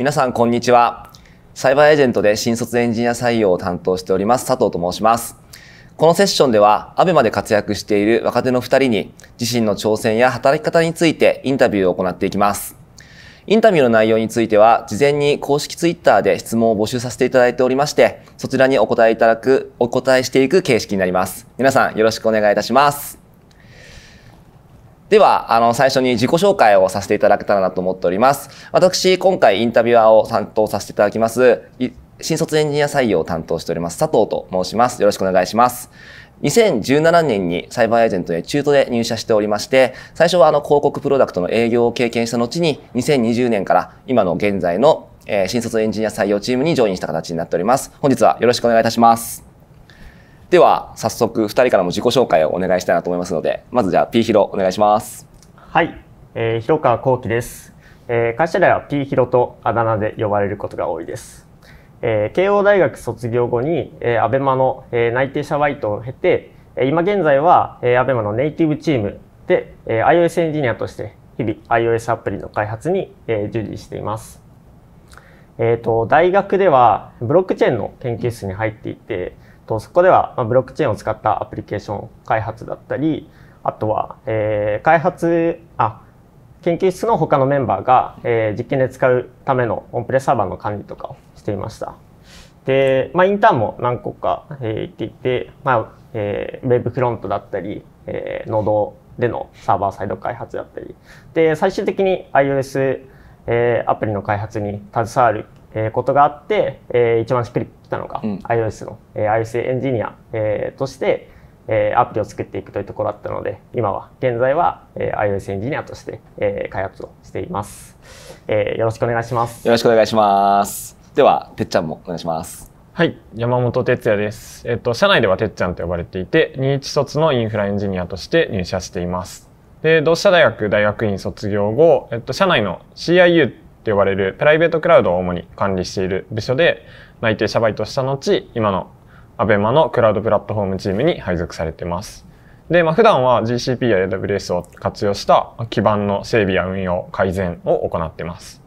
皆さんこんにちはサイバーエージェントで新卒エンジニア採用を担当しております佐藤と申しますこのセッションでは ABEMA で活躍している若手の2人に自身の挑戦や働き方についてインタビューを行っていきますインタビューの内容については事前に公式 Twitter で質問を募集させていただいておりましてそちらにお答えいただくお答えしていく形式になります皆さんよろしくお願いいたしますでは、あの、最初に自己紹介をさせていただけたらなと思っております。私、今回インタビュアーを担当させていただきます、新卒エンジニア採用を担当しております、佐藤と申します。よろしくお願いします。2017年にサイバーエージェントへ中途で入社しておりまして、最初はあの広告プロダクトの営業を経験した後に、2020年から今の現在の新卒エンジニア採用チームにジョインした形になっております。本日はよろしくお願いいたします。では早速2人からも自己紹介をお願いしたいなと思いますのでまずじゃあ P ヒロお願いしますはい、えー、広川幸喜です、えー、会社では P ヒロとあだ名で呼ばれることが多いです、えー、慶応大学卒業後に、えー、アベマの、えー、内定者バイトを経て今現在は、えー、アベマのネイティブチームで、えー、iOS エンジニアとして日々 iOS アプリの開発に、えー、従事していますえーと大学ではブロックチェーンの研究室に入っていて、とそこでは、まブロックチェーンを使ったアプリケーション開発だったりあとは、えー、開発あ研究室の他のメンバーが、えー、実験で使うためのオンプレサーバーの管理とかをしていました。で、まあ、インターンも何個か、えー、行っていて、まあえー、ウェブフロントだったり、えー、ノードでのサーバーサイド開発だったりで最終的に iOS、えー、アプリの開発に携わることがあって、えー、一番しっくりたのが、うん、iOS の、えー、iOS エンジニア、えー、として、えー、アプリを作っていくというところだったので、今は、現在は、えー、iOS エンジニアとして、えー、開発をしています、えー。よろしくお願いします。よろしくお願いします。では、てっちゃんもお願いします。はい、山本哲也です。えっと、社内ではてっちゃんと呼ばれていて、2一卒のインフラエンジニアとして入社しています。で、同志社大学大学院卒業後、えっと、社内の CIU って呼ばれるプライベートクラウドを主に管理している部署で内定者バイトした後今の ABEMA のクラウドプラットフォームチームに配属されてます。で、まあ、普段は GCP や AWS を活用した基盤の整備や運用、改善を行ってます。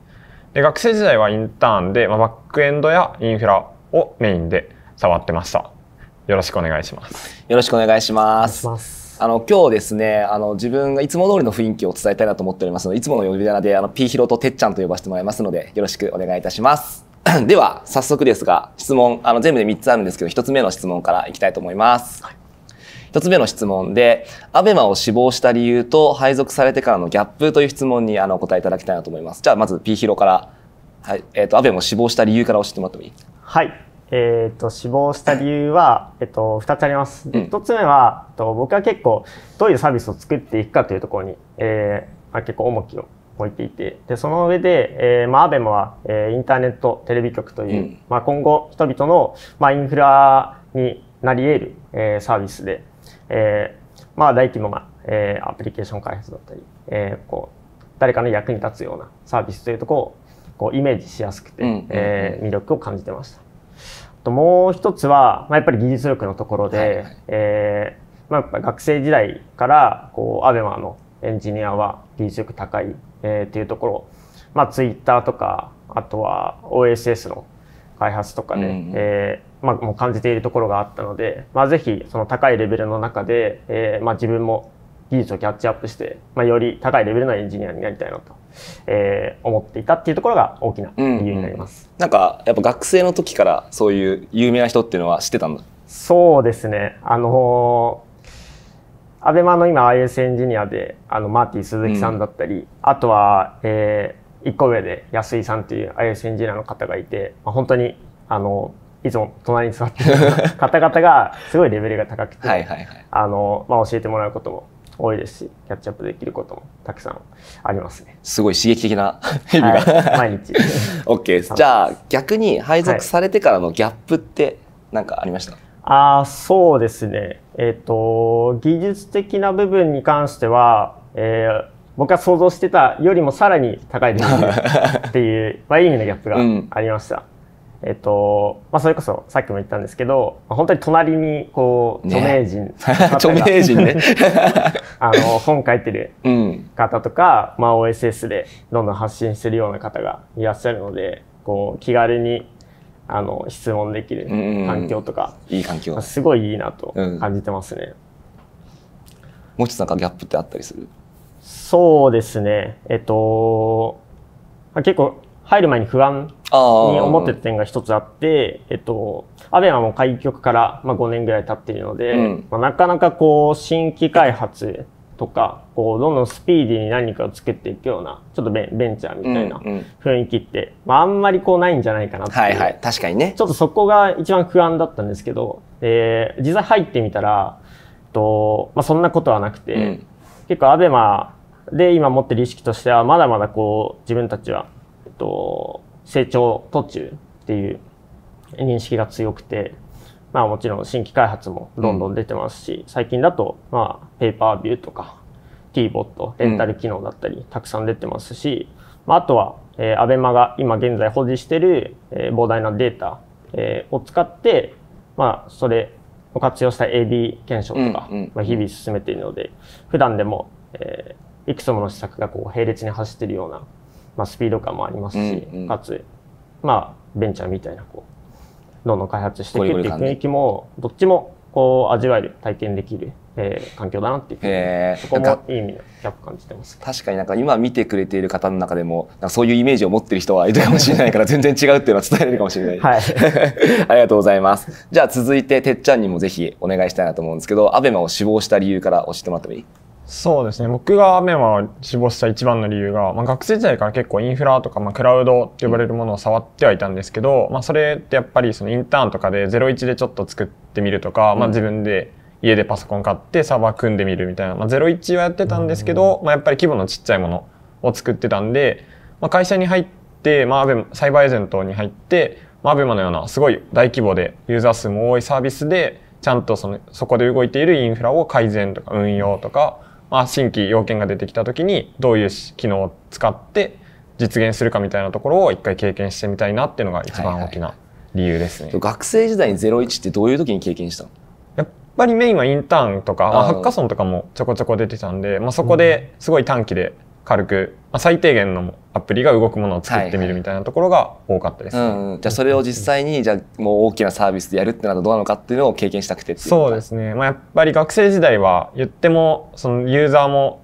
で、学生時代はインターンで、まあ、バックエンドやインフラをメインで触ってました。よろしくお願いします。よろしくお願いします。あの今日ですねあの自分がいつも通りの雰囲気を伝えたいなと思っておりますのでいつもの呼び名であのーヒロとてっちゃんと呼ばせてもらいますのでよろしくお願いいたしますでは早速ですが質問あの全部で3つあるんですけど1つ目の質問からいきたいと思います、はい、1つ目の質問で ABEMA を志望した理由と配属されてからのギャップという質問にあのお答えいただきたいなと思いますじゃあまず P ヒロから、はいえーと、と ABEMA を死亡した理由から教えてもらってもいいはいえーと、死亡した理由は、えーと、2つあります。うん、1つ目は、えー、と僕は結構どういうサービスを作っていくかというところに、えーまあ、結構重きを置いていてでその上で、えーまあ、アベマは、えー、インターネットテレビ局という、うん、まあ、今後人々の、まあ、インフラになり得る、えー、サービスで、えーまあ、大規模な、えー、アプリケーション開発だったり、えー、こう誰かの役に立つようなサービスというところをこうイメージしやすくて、うん、えー、魅力を感じてました。ともう一つは、まあ、やっぱり技術力のところで、はいはい、えー、まあ、学生時代からこうアベマのエンジニアは技術力高い、えー、っていうところ、まあ、ツイッターとかあとは OSS の開発とかで、うん、えー、まあ、もう感じているところがあったので、まあ、ぜひその高いレベルの中で、えーまあ、自分も技術をキャッチアップして、まあ、より高いレベルのエンジニアになりたいなとえー、思っていたっていうところが大きな理由になります、うんうん、なんかやっぱ学生の時からそういう有名な人っていうのは知ってたんだそうですねあのー、アベマの今 IS エンジニアであのマーティ鈴木さんだったり、うん、あとは、えー、1個上で安井さんっていう IS エンジニアの方がいて、まあ、本当にあのいつも隣に座ってる方々がすごいレベルが高くて はい、あの、まあ、教えてもらうことも多いですしキャッチアップできることもたくさんありますねすごい刺激的な 日々が、はい、毎日です じゃあ逆に配属されてからのギャップって何かありました、はい、あそうですねえっ、ー、と技術的な部分に関しては、えー、僕が想像してたよりもさらに高い っていう、まあ、いい意味のギャップがありました、うんえっと、まあ、それこそさっきも言ったんですけど、まあ、本当に隣にこう、著名人、ね、著名人 ね あの本書いてる方とか、うん、まあ、OSS でどんどん発信してるような方がいらっしゃるのでこう気軽にあの質問できる環境とか、うんうん、いい環境すごいいいなと感じてますね。うん、もう一つなんかギャップってあったりするそうですねえっと結構入る前に不安に思ってた点が一つあって、えっと、アベマも開局から、まあ、5年ぐらい経っているので、うん、まあ、なかなかこう新規開発とかこうどんどんスピーディーに何かを作っていくようなちょっとベンチャーみたいな雰囲気って、まあ、あんまりこうないんじゃないかなってはい、はい、確かにねちょっとそこが一番不安だったんですけど、えー、実際入ってみたら、とまあ、そんなことはなくて、うん、結構アベマで今持ってる意識としてはまだまだこう自分たちはっと、成長途中っていう認識が強くて、まあもちろん新規開発もどんどん出てますし、うん、最近だと、まあ、ペーパービューとか、T-BOT、レンタル機能だったり、たくさん出てますし、うん、まあ、あとは、えー、アベマが今現在保持してる、えー、膨大なデータ、えー、を使って、まあ、それを活用した AB 検証とか、うんうん、まあ、日々進めているので、普段でも、えー、いくつもの施策がこう並列に走っているようなまあ、スピード感もありますし、うんうん、かつ、まあ、ベンチャーみたいなこうどんどん開発していくっていう雰囲気もどっちもこう味わえる体験できる、えー、環境だなっていうふうに、えー、そこもいい意味のキャップ感じてます確かになんか今見てくれている方の中でもなんかそういうイメージを持ってる人はいるかもしれないから全然違うっていうのは伝えれるかもしれない、はい、ありがとうございますじゃあ続いててっちゃんにもぜひお願いしたいなと思うんですけどアベマを志望した理由から教えてもらってもいいそうですね僕がメンバーを志望した一番の理由が、まあ、学生時代から結構インフラとか、まあ、クラウドって呼ばれるものを触ってはいたんですけど、まあ、それってやっぱりそのインターンとかで01でちょっと作ってみるとか、まあ、自分で家でパソコン買ってサーバー組んでみるみたいな、まあ、01はやってたんですけど、まあ、やっぱり規模のちっちゃいものを作ってたんで、まあ、会社に入って、まあ、サイバーエージェントに入って、まあ、ABEMA のようなすごい大規模でユーザー数も多いサービスでちゃんとそのそこで動いているインフラを改善とか運用とかまあ、新規要件が出てきた時にどういう機能を使って実現するかみたいなところを一回経験してみたいなっていうのが一番大きな理由ですね。はいはい、学生時代に01ってどういう時に経験したのやっぱりメインはインターンとか、まあ、ハッカソンとかもちょこちょこ出てたんで、まあ、そこですごい短期で、軽く、まあ、最低限のアプリが動くものを作ってみるみたいなところが多かったです、ねはいはいうんうん、じゃあそれを実際にじゃあもう大きなサービスでやるってなるとどうなのかっていうのを経験したくてそうですね、まあ、やっぱり学生時代は言ってもそのユーザーも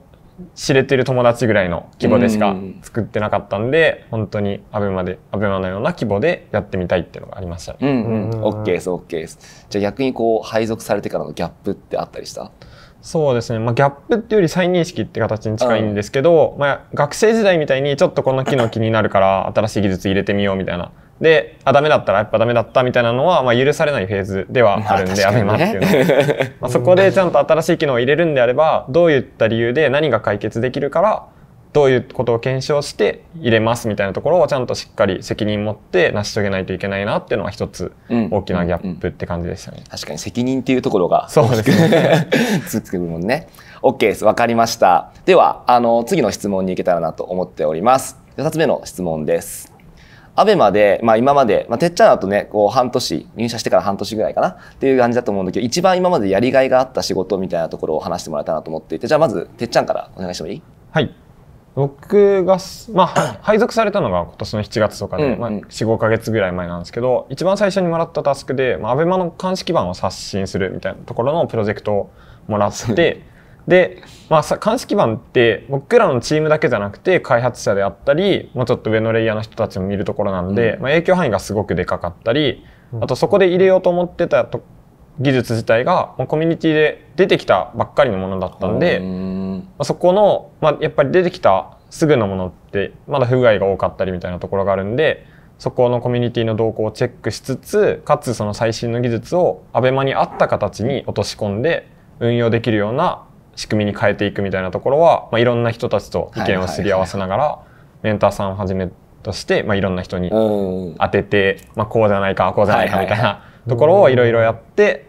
知れてる友達ぐらいの規模でしか作ってなかったんで、うん、本当にアベマでアベマのような規模でやってみたいっていうのがありましたね。うんうん、OK です OK です。じゃあ逆にこう配属されてからのギャップってあったりしたそうですね、まあ、ギャップっていうより再認識って形に近いんですけど、うん、まあ、学生時代みたいにちょっとこの機能気になるから新しい技術入れてみようみたいな。であダメだったらやっぱダメだったみたいなのは、まあ、許されないフェーズではあるんで、まあね、アベマっていうのまあそこでちゃんと新しい機能を入れるんであればどういった理由で何が解決できるからどういうことを検証して入れますみたいなところをちゃんとしっかり責任持って成し遂げないといけないなっていうのは一つ大きなギャップって感じでしたね、うんうんうん、確かに責任っていうところがそうですねつ つくもんね OK ですわかりましたではあの次の質問に行けたらなと思っております二つ目の質問ですアベマで、まあ、今まで、まあ、てっちゃんだとねこう半年入社してから半年ぐらいかなっていう感じだと思うんだけど一番今までやりがいがあった仕事みたいなところを話してもらえたらなと思っていてじゃあまずてっちゃんからお願いしてもいいはい僕が、まあ、配属されたのが今年の7月とかで、まあ、45か月ぐらい前なんですけど一番最初にもらったタスクで、まあ、アベマの鑑識版を刷新するみたいなところのプロジェクトをもらってで、まあ、鑑識版って僕らのチームだけじゃなくて開発者であったりもうちょっと上のレイヤーの人たちも見るところなんで、うん、まあ、影響範囲がすごくでかかったりあとそこで入れようと思ってたと技術自体がコミュニティで出てきたばっかりのものだったんで、まそこの、まあ、やっぱり出てきたすぐのものってまだ不具合が多かったりみたいなところがあるんでそこのコミュニティの動向をチェックしつつかつその最新の技術を ABEMA に合った形に落とし込んで運用できるような仕組みに変えていくみたいなところは、まあ、いろんな人たちと意見をすり合わせながらメンターさんをはじめとして、まあ、いろんな人に当てて、まあ、こうじゃないかこうじゃないかみたいなところをいろいろやって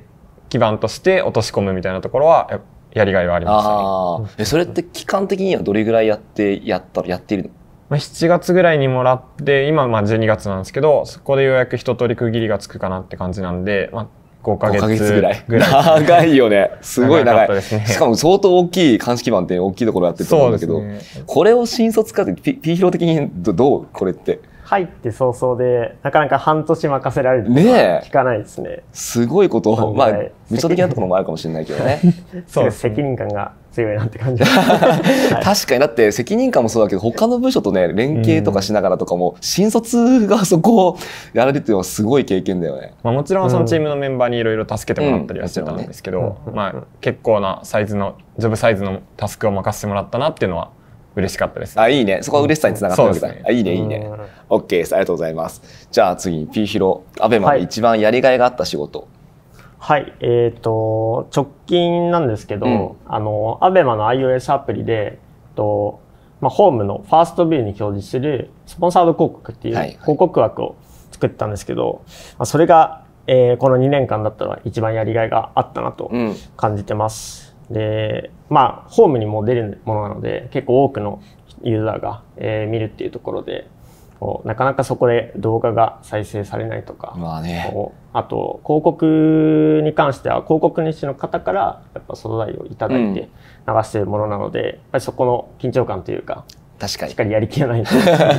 基盤として落とし込むみたいなところはややりがいはありました、ね、それって期間的にはどれぐらいやってやったらやっているのまあ、7月ぐらいにもらって、今まあ12月なんですけど、そこでようやく一通り区切りがつくかなって感じなんで、まあ、5ヶ月ぐらい。ぐらい長いよね。すごい長い。長かね、しかも相当大きい監視基盤って大きいところやってると思うんだけど、ね、これを新卒化って、P ロ的にどうこれって。入って早々でなかなか半年任せられるね聞かないですねすごいことまあ部長的なところもあるかもしれないけどね そう、責任感が強いなって感じ、はい、確かにだって責任感もそうだけど他の部署とね連携とかしながらとかも、新卒がそこをやられてるのはすごい経験だよね、まあ、もちろんそのチームのメンバーにいろいろ助けてもらったりはしてたんですけど、うんね、まあ、結構なサイズのジョブサイズのタスクを任せてもらったなっていうのは嬉しかったです、ね、あいいねそこは嬉しさにつながったわけだ、ね、あいいねいいね、ケーです。ありがとうございます。じゃあ次に P ヒロ、アベマで一番やりがいがあった仕事。はい、はい、えっ、ー、と、直近なんですけど、うん、あの、アベマの iOS アプリで、とまあ、ホームのファーストビューに表示するスポンサード広告っていう広告枠を作ったんですけど、はいはい、まあ、それが、えー、この2年間だったら一番やりがいがあったなと感じてます。うん、で、まあ、ホームにも出るものなので、結構多くのユーザーが、えー、見るっていうところで、こうなかなかそこで動画が再生されないとか、まあね、あと広告に関しては広告主の方からやっぱ素材を頂いて流しているものなので、うん、やっぱりそこの緊張感というか確かにしっかりやりきらないと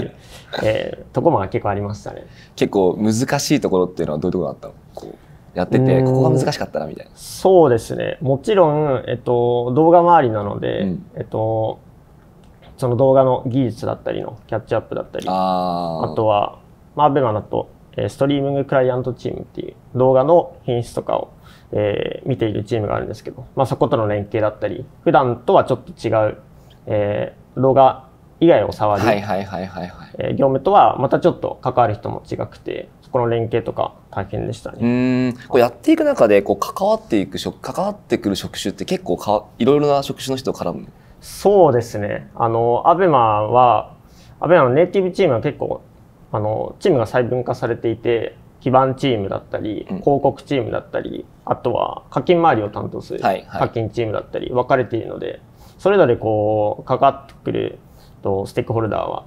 えー、とこも結構ありましたね。結構難しいところっていうのはどういうところだったのこうやっててここが難しかったなみたいな。そうですねもちろん、えっと、動画周りなので、うん、えっとその動画の技術だったりのキャッチアップだったり、あとは、まあ、アベマだと、ストリーミングクライアントチームっていう動画の品質とかを、えー、見ているチームがあるんですけど、まあ、そことの連携だったり、普段とはちょっと違う、えー、動画以外を触る、ははははいいいい、え業務とはまたちょっと関わる人も違くて、そこの連携とか大変でしたね。うんこうやっていく中でこう関わっていく職、関わってくる職種って結構かいろいろな職種の人絡むそうですね。あの、アベマは、アベマのネイティブチームは結構、あの、チームが細分化されていて、基盤チームだったり、広告チームだったり、あとは課金周りを担当する課金チームだったり、分かれているので、それぞれこう、かかってくると、ステークホルダーは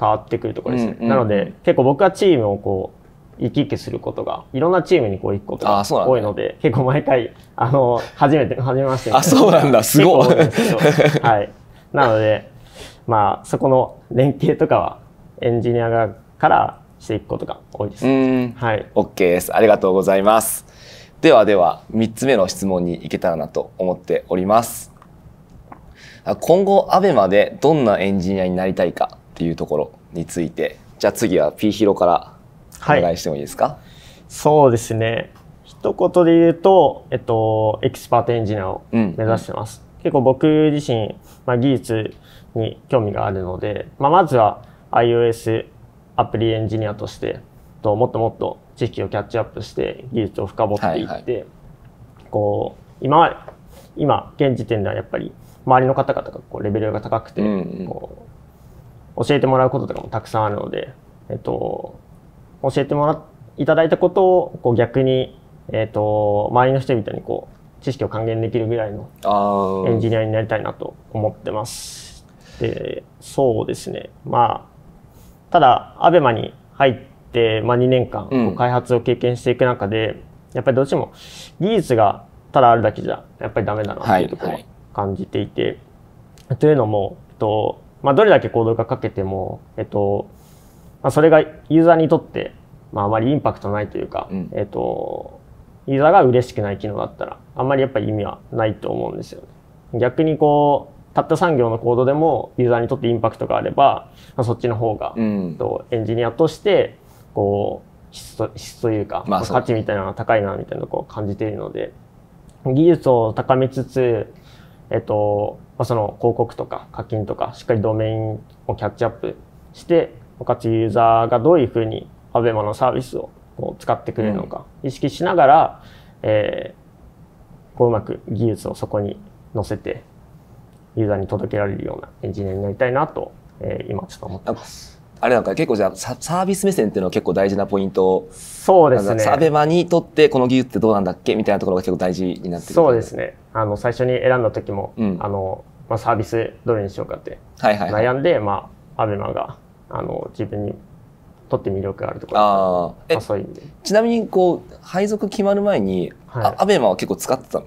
変わってくるところですね。なので、結構僕はチームをこう、行き来することがいろんなチームにこう行くことが多いので結構毎回あの初めて初めましてあそうなんだすごいはいなのでまあそこの連携とかはエンジニア側からしていくことが多いですうんはい OK ですありがとうございますではでは3つ目の質問にいけたらなと思っております今後アベマでどんなエンジニアになりたいかっていうところについてじゃあ次は P ヒロからお願いしてもいいですか、はい、そうですね一言で言うと、えっと、エキスパートエンジニアを目指してます、うん結構僕自身、まあ、技術に興味があるので、まあ、まずは iOS アプリエンジニアとしてともっともっと知識をキャッチアップして技術を深掘っていって、はいはい、こう今今現時点ではやっぱり周りの方々がこうレベルが高くて、うんうん、教えてもらうこととかもたくさんあるので、えっと、教えてもらいただいたことをこう逆に、えーと、周りの人みたいにこう知識を還元できるぐらいのエンジニアになりたいなと思ってます。でそうですねまあただ ABEMA に入って、まあ、2年間こう開発を経験していく中で、うん、やっぱりどうしても技術がただあるだけじゃやっぱりダメだなっていうところを感じていて、はいはい、というのも、えっとまあ、どれだけ行動がかけても、えっと、まあ、それがユーザーにとって、まあ、あまりインパクトないというか、うん、えっ、と、ユーザーが嬉しくない機能だったら、あんまりやっぱり意味はないと思うんですよ、ね、逆にこう、たった3行のコードでもユーザーにとってインパクトがあれば、まあ、そっちの方が、うん、エンジニアとしてこう質と質というか、まあ、価値みたいなのが高いなみたいなのを感じているので技術を高めつつ、えっとまあ、その広告とか課金とかしっかりドメインをキャッチアップして他地ユーザーがどういうふうに ABEMA のサービスをこう使ってくれるのか意識しながら、えー、こううまく技術をそこに乗せてユーザーに届けられるようなエンジニアになりたいなと、えー、今ちょっと思ってます。あれなんか結構じゃあサービス目線っていうのは結構大事なポイントそうですねアベマにとってこの技術ってどうなんだっけみたいなところが結構大事になってるそうですねあの最初に選んだ時も、うん、あのまあ、サービスどれにしようかって悩んで、はいはいはい、まあ、アベマがあの自分にとって魅力があるところあそういう意味でちなみにこう配属決まる前に、はい、アベマは結構使ってたの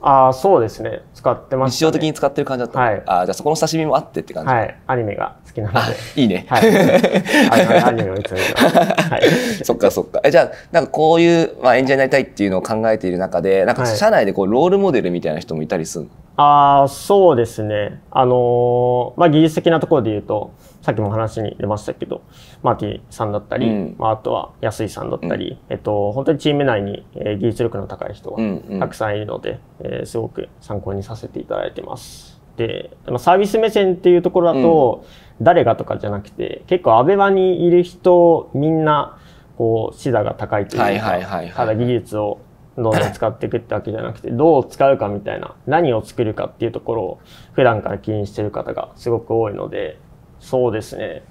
ああそうですね使ってまし、ね、日常的に使ってる感じだった、はい、あじゃあそこの親しみもあってって感じはいアニメが好きなのでいいね はいアニメをいつも、はい、そっかそっかえじゃあなんかこういう、まあ、演者になりたいっていうのを考えている中でなんか社内でこうロールモデルみたいな人もいたりするの、あそうですね。あのー、まあ、技術的なところで言うと、さっきも話に出ましたけど、マーティさんだったり、うん、まあ、あとは安井さんだったり、うん、えっと、本当にチーム内に、えー、技術力の高い人がたくさんいるので、うんうん、えー、すごく参考にさせていただいてます。で、サービス目線っていうところだと、誰がとかじゃなくて、結構アベマにいる人、みんな、こう、視座が高いというか、ただ技術をどんどん使っていくってわけじゃなくて、どう使うかみたいな、何を作るかっていうところを普段から気にしてる方がすごく多いので、そうですね。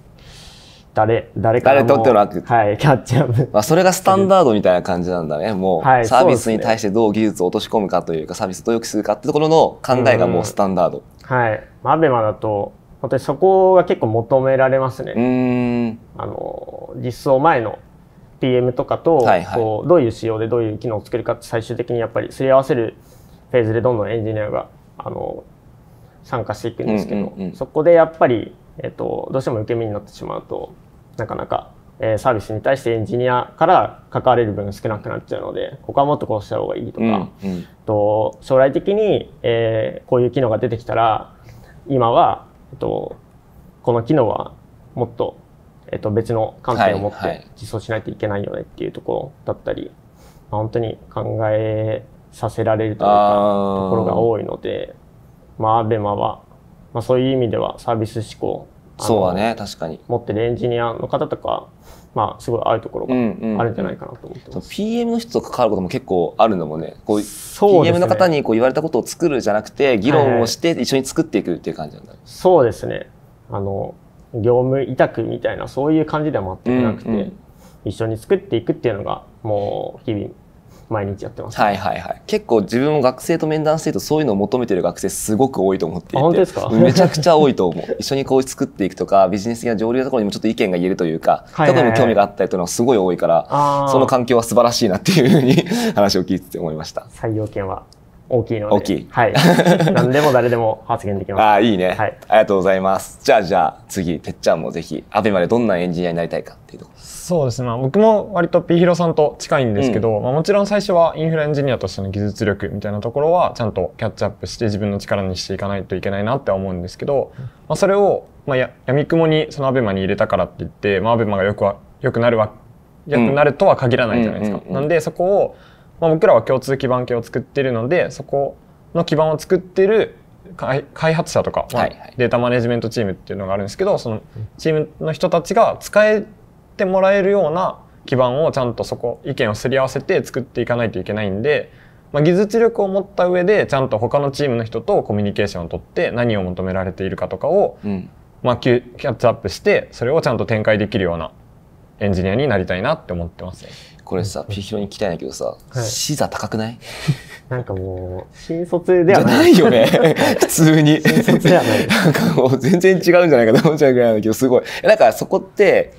誰、誰からも。誰とってもらって。はい、キャッチアップ。まあ、それがスタンダードみたいな感じなんだね。もう、はい、サービスに対してどう技術を落とし込むかというか、サービスをどう良くするかってところの考えがもうスタンダード。はい。アベマだと、本当にそこが結構求められますね。あの、実装前の PM とかと、こうどういう仕様でどういう機能を作るかって最終的にやっぱりすり合わせるフェーズでどんどんエンジニアがあの参加していくんですけど、そこでやっぱり、えと、どうしても受け身になってしまうとなかなか、えー、サービスに対してエンジニアから関われる分少なくなっちゃうのでここはもっとこうした方がいいとか、と将来的に、えこういう機能が出てきたら今は、えとこの機能はもっとえっと、別の観点を持って実装しないといけないよねっていうところだったり、はいはい、本当に考えさせられるというか、ところが多いので、まあ、アベマは、まあ、そういう意味ではサービス思考、そうはね、確かに。持ってるエンジニアの方とか、まあ、すごい合うところがあるんじゃないかなと思ってます。うんうん、PM の人と関わることも結構あるのもね、こう、そうね、PM の方にこう言われたことを作るじゃなくて、議論をして一緒に作っていくっていう感じなんだ、そうですね。あの、業務委託みたいなそういう感じでは全くなくて、うんうん、一緒に作っていくっていうのがもう日々毎日やってます、ね、はいはいはい結構自分も学生と面談してるとそういうのを求めてる学生すごく多いと思っていて本当ですかめちゃくちゃ多いと思う 一緒にこう作っていくとかビジネス的な上流のところにもちょっと意見が言えるというか例えば興味があったりというのはすごい多いからその環境は素晴らしいなっていうふうに 話を聞いてて思いました採用権は大きいので。大きい。はい。何でも誰でも発言できます。ああ、いいね、はい。ありがとうございます。じゃあ、じゃあ、次、てっちゃんもぜひ、アベマでどんなエンジニアになりたいかっていうところ。そうですね。まあ、僕も割とピーヒロさんと近いんですけど、うん、まあ、もちろん最初はインフラエンジニアとしての技術力みたいなところは、ちゃんとキャッチアップして自分の力にしていかないといけないなって思うんですけど、まあ、それを、まあや、やみくもにそのアベマに入れたからって言って、まあ、アベマがよくは、よくなるわ、よくなるとは限らないじゃないですか。なんで、そこを、まあ、僕らは共通基盤系を作っているのでそこの基盤を作ってる開発者とか、まあ、データマネジメントチームっていうのがあるんですけどそのチームの人たちが使えてもらえるような基盤をちゃんとそこ意見をすり合わせて作っていかないといけないんで、まあ、技術力を持った上でちゃんと他のチームの人とコミュニケーションをとって何を求められているかとかを、うん、まあ、キャッチアップしてそれをちゃんと展開できるようなエンジニアになりたいなって思ってますね。これさ、ピヒロに聞きたいんだけどさ、はい、資座高くないなんかもう、新卒ではない。じゃないよね。普通に。新卒ではない。なんかもう全然違うんじゃないかと思っちゃうぐらいなんだけど、すごい。なんかそこって、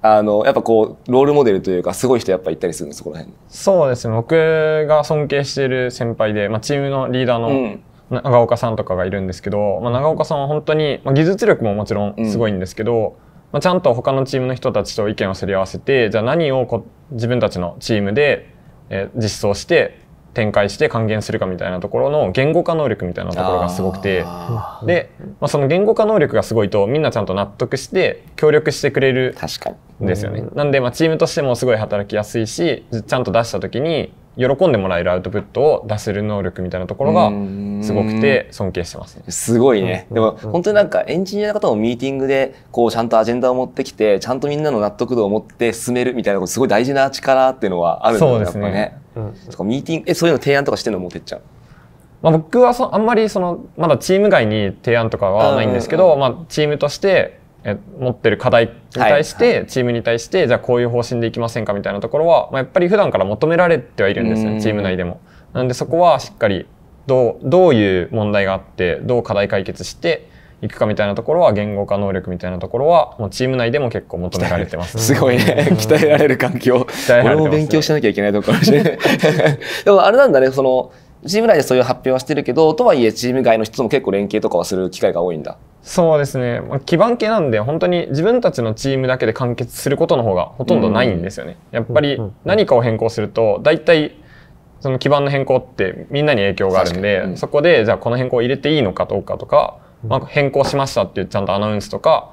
あの、やっぱこう、ロールモデルというか、すごい人やっぱいたりするの、そこら辺。そうですね。僕が尊敬している先輩で、まあ、チームのリーダーの、長岡さんとかがいるんですけど、まあ、長岡さんは本当に、まあ、技術力ももちろんすごいんですけど、うんまあ、ちゃんと他のチームの人たちと意見をすり合わせてじゃあ何をこ自分たちのチームで、えー、実装して展開して還元するかみたいなところの言語化能力みたいなところがすごくてで、まあ、その言語化能力がすごいとみんなちゃんと納得して協力してくれるんですよね。なんでまあチームとしてもすごい働きやすいしちゃんと出した時に喜んでもらえるアウトプットを出せる能力みたいなところがすごくて尊敬してます、ね、すごいね、うん、でも、うん、本当になんかエンジニアの方もミーティングでこうちゃんとアジェンダを持ってきてちゃんとみんなの納得度を持って進めるみたいなことすごい大事な力っていうのはあるんだよねそうですねね、うん、そミーティングえそういうの提案とかしてるのってっちゃうまあ、僕はそあんまりそのまだチーム外に提案とかはないんですけど、まあ、チームとしてえ持ってる課題に対して、チームに対して、じゃあこういう方針でいきませんかみたいなところは、まあ、やっぱり普段から求められてはいるんですチーム内でも。なんでそこはしっかりどう、どういう問題があって、どう課題解決して、いくかみたいなところは言語化能力みたいなところはもうチーム内でも結構求められてます、すごいね鍛えられる環境、ね、俺も勉強しなきゃいけないところかもしれない でもあれなんだねそのチーム内でそういう発表はしてるけどとはいえチーム外の人とも結構連携とかはする機会が多いんだそうですね、まあ、基盤系なんで本当に自分たちのチームだけで完結することの方がほとんどないんですよね、うん、やっぱり何かを変更すると大体その基盤の変更ってみんなに影響があるんで、うん、そこでじゃあこの変更を入れていいのかどうかとか、まあ、変更しましたっていうちゃんとアナウンスとか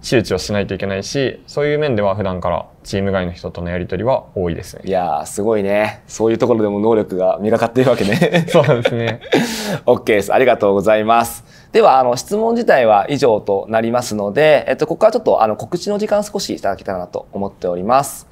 周知をしないといけないしそういう面では普段からチーム外の人とのやり取りは多いですねいやすごいねそういうところでも能力が磨かっているわけね そうですね OK ですありがとうございますではあの質問自体は以上となりますので、えっと、ここからちょっとあの告知の時間少しいただけたらなと思っております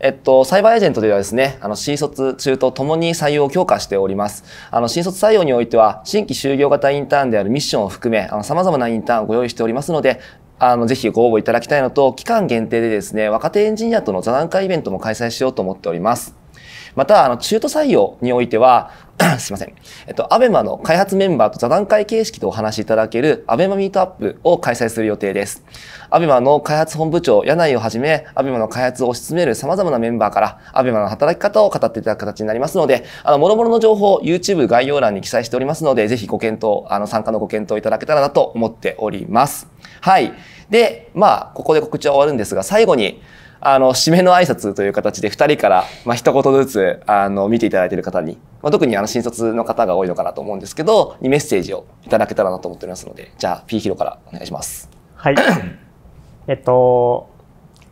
えっと、サイバーエージェントではですね、あの、新卒中とともに採用を強化しております。あの、新卒採用においては、新規就業型インターンであるミッションを含め、あの、様々なインターンをご用意しておりますので、あの、ぜひご応募いただきたいのと、期間限定でですね、若手エンジニアとの座談会イベントも開催しようと思っております。また、あの、中途採用においては、すいません。えっと、アベマの開発メンバーと座談会形式でお話しいただけるアベマミートアップを開催する予定です。アベマの開発本部長、柳井をはじめ、アベマの開発を推し進める様々なメンバーから、アベマの働き方を語っていただく形になりますので、あの、諸々の情報、YouTube 概要欄に記載しておりますので、ぜひご検討、あの、参加のご検討いただけたらなと思っております。はい。で、まあ、ここで告知は終わるんですが、最後に、あの締めの挨拶という形で2人から、まあ一言ずつあの見ていただいている方に、まあ、特にあの新卒の方が多いのかなと思うんですけどにメッセージをいただけたらなと思っておりますのでじゃあ P ヒロからお願いします。はい えっと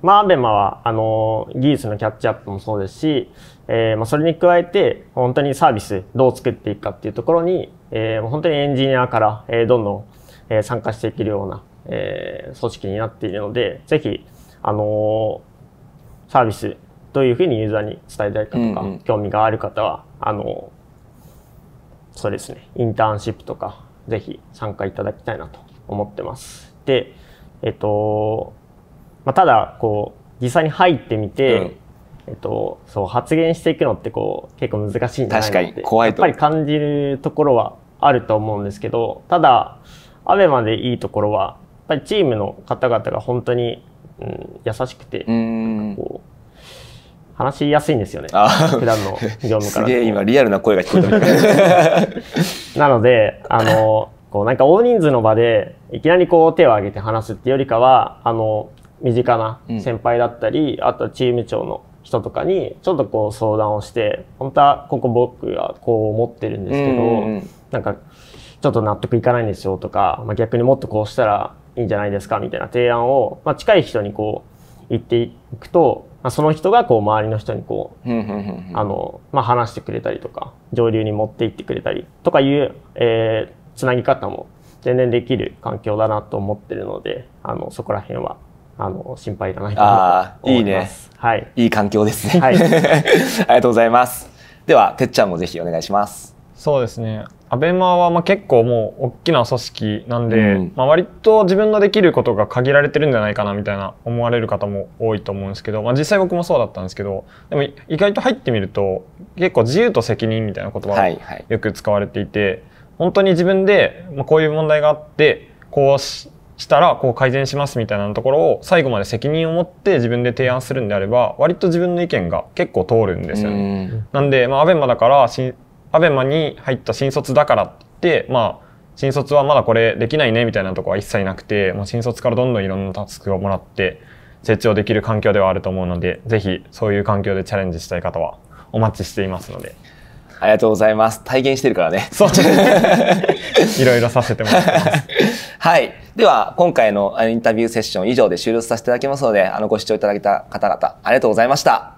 まあ、アベマはあの技術のキャッチアップもそうですし、えーまあ、それに加えて本当にサービスどう作っていくかっていうところに、えー、本当にエンジニアから、えー、どんどん、えー、参加していけるような、えー、組織になっているのでぜひ、あのーサービスどういうふうにユーザーに伝えたいかとか、うんうん、興味がある方はあのそうですねインターンシップとかぜひ参加いただきたいなと思ってます。でえっと、まあ、ただこう実際に入ってみて、うんえっと、そう発言していくのってこう結構難しいんじゃないかなやっぱり感じるところはあると思うんですけどただ ABEMA でいいところはやっぱりチームの方々が本当にうん、優しくて、なんかこう、話しやすいんですよね。普段の業務から。すげえ今リアルな声が聞こえた なので、あの、こうなんか大人数の場でいきなりこう手を挙げて話すっていうよりかは、あの、身近な先輩だったり、うん、あとはチーム長の人とかにちょっとこう相談をして、本当はここ僕はこう思ってるんですけど、うんうん、なんかちょっと納得いかないんですよとか、まあ、逆にもっとこうしたらいいんじゃないですかみたいな提案を、まあ、近い人にこう言っていくと、まあ、その人がこう周りの人にこうあの、まあ、話してくれたりとか上流に持って行ってくれたりとかいう、えー、つなぎ方も全然できる環境だなと思ってるのであのそこら辺はあの心配いないかと思います。いいね、はい、いい環境ですね。はい、ありがとうございます。ではてっちゃんもぜひお願いします。そうですね。アベマはまあ結構もう大きな組織なんで、うん、まあ、割と自分のできることが限られてるんじゃないかなみたいな思われる方も多いと思うんですけど、まあ、実際僕もそうだったんですけどでも意外と入ってみると結構自由と責任みたいな言葉がよく使われていて、はいはい、本当に自分でこういう問題があってこうしたらこう改善しますみたいなところを最後まで責任を持って自分で提案するんであれば割と自分の意見が結構通るんですよね。んなんで、まあ、アベマだからアベマに入った新卒だからってまあ新卒はまだこれできないねみたいなとこは一切なくてもう新卒からどんどんいろんなタスクをもらって成長できる環境ではあると思うのでぜひそういう環境でチャレンジしたい方はお待ちしていますので。ありがとうございます。体現してるからね。そう。いろいろさせてもらってます。はい。では、今回のインタビューセッション以上で終了させていただきますので、あの、ご視聴いただいた方々、ありがとうございました。